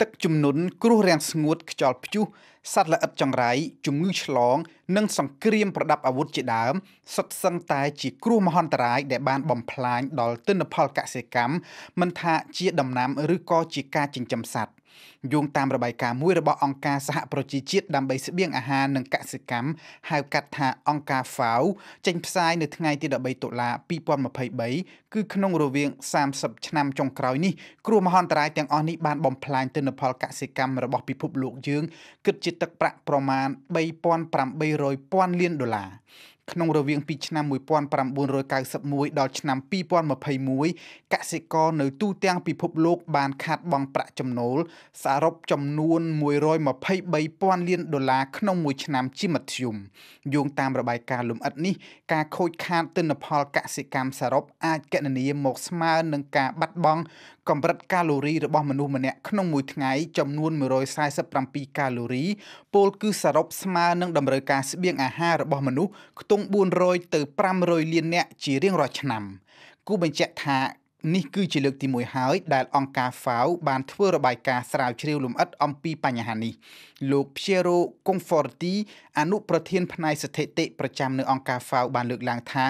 ទឹកជំនន់គ្រោះរាំងស្ងួតខ្យល់ព្យុះសត្វល្អិតចង្រៃជំងឺឆ្លង និងសង្គ្រាមប្រដាប់អាវុធជាដើមសុទ្ធសឹងតែជាគ្រោះមហន្តរាយដែលបានបំផ្លាញដល់ទិន្នផលកសិកម្មមិនថាជាដំណាំឬក៏ជាការចិញ្ចឹមសត្វយោងតាមរបាយការណ៍មួយរបស់អង្គការសហប្រជាជាតិដើម្បីស្បៀងអាហារនិងកសិកម្មហៅកាត់ថាអង្គការ FAO ចេញផ្សាយនៅថ្ងៃទី13តុលា2023គឺក្នុងរវាង30ឆ្នាំចុងក្រោយនេះគ្រោះមហន្តរាយទាំងអស់នេះបានបំផ្លាញទិន្នផលកសិកម្មរបស់ពិភពលោកយើងគិតជាទឹកប្រាក់ប្រមាណ3,800ពាន់លានដុល្លារក្នុងរវាងពីឆ្នាំ1991ដល់ឆ្នាំ2021កសិករនៅទូទាំងពិភពលោកបានខាតបង់ប្រាក់ចំណូលសរុបចំនួន123,000លានដុល្លារក្នុងមួយឆ្នាំជាមធ្យមយោងតាមរបាយការណ៍លំអិតនេះការខូចខាតទិន្នផលកសិកម្មសរុបអាចកណនាមកស្មើនឹងការបាត់បង់កម្រិតកាឡូរីរបស់មនុស្សម្នាក់ក្នុងមួយថ្ងៃចំនួន147កាឡូរីពលគឺសរុបស្មើនឹងតម្រូវការស្បៀងអាហាររបស់មនុស្សខ្ទង់400ទៅ500លាននាក់ជារៀងរាល់ឆ្នាំគូបញ្ជាក់ថានេះគឺជាលើកទី1ហើយ ដែលអង្គការ FAO បានធ្វើរបាយការណ៍ស្រាវជ្រាវលម្អិតអំពីបញ្ហានេះ លោក Piero Conforti អនុប្រធានផ្នែកស្ថិតិប្រចាំនៅអង្គការ FAO បានលើកឡើងថា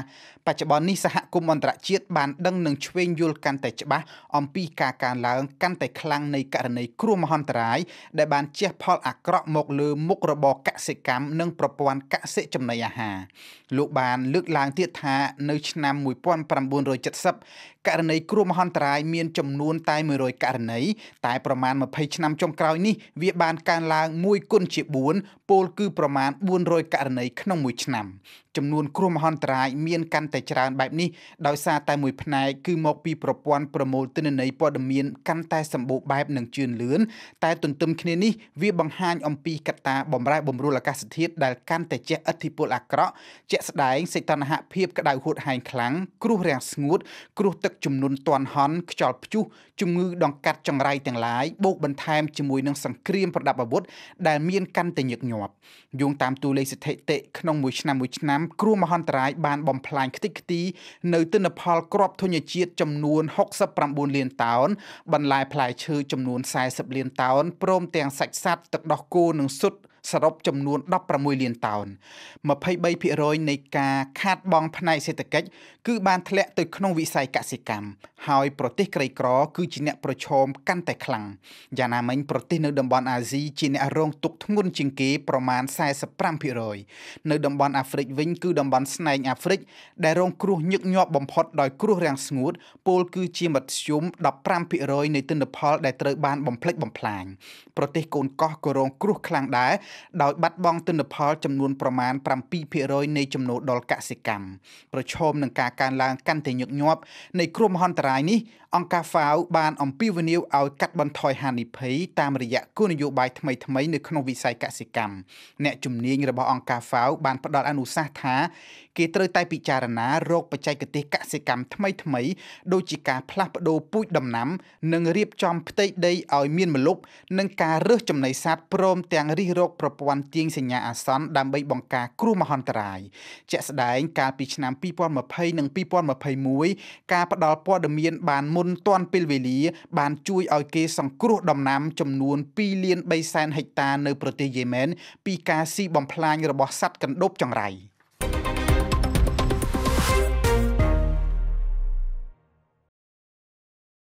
បច្ចុប្បន្ននេះសហគមន៍អន្តរជាតិបានដឹងនិងឆ្វេងយល់កាន់តែច្បាស់អំពីការកើនឡើង កាន់តែខ្លាំងនៃករណីគ្រោះមហន្តរាយដែលបានជះផល អាក្រក់មក លើ មុខរបរកសិកម្មនិងប្រព័ន្ធកសិចំណីអាហារលោកបានលើកឡើងទៀតថានៅឆ្នាំ1970ករណីរីគ្រោះមហន្តរាយមានចំនួនតែ100ករណីតែប្រមាណ20ឆ្នាំចុងក្រោយនេះវាបានកើនឡើង1គុណជា4ពោលគឺប្រមាណ400ករណីក្នុងមួយឆ្នាំចំនួនគ្រោះមហន្តរាយមានកាន់តែច្រើនបែបនេះដោយសារតែមួយផ្នែកគឺមកពីប្រព័ន្ធប្រមូលទិន្នន័យព័ត៌មានកាន់តែសម្បូរបែបនិងជឿនលឿនតែទន្ទឹមគ្នានេះវាបង្ហាញអំពីកត្តាបំរែបំរួលអាកាសធាតុដែលកាន់តែជះឥទ្ធិពលអាក្រក់ជាក់ស្ដែងសេចក្តីភាពក្តៅហួតហែងខ្លាំងគ្រោះរាំងស្ងួតគ្រោះទឹកជំនន់នួនតន់ហន់ខ្យល់ព្យុះជំងឺដង្កាត់ចង្រៃទាំងឡាយបូកបន្ថែមជាមួយនឹងសង្គ្រាមប្រដាប់អាវុធដែលមានកាន់តែញឹកញាប់យោងតាមតួលេខស្ថិតិក្នុងមួយឆ្នាំមួយឆ្នាំគ្រោះមហន្តរាយបានបំផ្លាញខ្ទេចខ្ទី នៅទិន្នផលគ្រាប់ធញ្ញជាតិចំនួន69លានតោនបន្លែផ្លែឈើចំនួន40លានតោនព្រមទាំងសាច់សត្វទឹកដោះគោនិងស៊ុតសរុបចំនួន16លានតោន23%នៃការខាតបង់ផ្នែកសេដ្ឋកិច្ចគឺបានធ្លាក់ទៅក្នុងវិស័យកសិកម្មហើយប្រទេសក្រីក្រគឺជាអ្នកប្រឈមកាន់តែខ្លាំងយ៉ាងណាមិញប្រទេសនៅតំបន់អាស៊ីជាអ្នករងទុក្ខធ្ងន់ជាងគេប្រមាណ45%នៅតំបន់អាហ្្រិកវិញគឺតំបន់ស្នែងអាហ្វ្រិកដែលរងគ្រោះញឹកញាប់បំផុតដោយគ្រោះរាំងស្ងួត ពល គឺជាមធ្យម15%នៃទិន្នផលដែលត្រូវបានបំផ្លិចបំផ្លាញប្រទេសកូនកោះក៏រង គ្រោះខ្លាំងដែរដោយបាត់បង់ទិន្នផលចំនួនប្រមាណ7%នៃចំណូលដល់កសិកម្មប្រឈមនឹងការកើនឡើងកាន់តែញឹកញាប់នៃគ្រោះមហន្តរាយនេះអង្គការ FAO បានអំពាវនាវឲ្យកាត់បន្ថយហានិភ័យតាមរយៈគោលនយោបាយថ្មីៗនៅក្នុងវិស័យកសិកម្មអ្នកជំនាញរបស់អង្គការ FAO បានផ្ដល់អនុសាសន៍ថា គេត្រូវតែពិចារណារោគបច្ចេកទេសកសិកម្ម ថ្មីៗដូចជាការផ្លាស់ប្ដូរពូជដំណាំនិងរៀបចំផ្ទៃដីឲ្យមានម្លប់និងការរើសចំណីសត្វព្រម ទាំងរិះរោគប្រព័ន្ធទាញសញ្ញាអាសន្នដើម្បីបង្ការគ្រោះមហន្តរាយជាក់ស្ដែងកាលពីឆ្នាំ2020និង2021ការផ្ដល់ព័ត៌មានបានមុននទាន់ពេលវេលាបានជួយឲ្យគេសង្គ្រោះដំណាំចំនួន2លាន3សែនហិកតានៅប្រទេសយេម៉ែនពីការស៊ីបំផ្លាញរបស់សត្វកណ្ដូបចង្រៃ។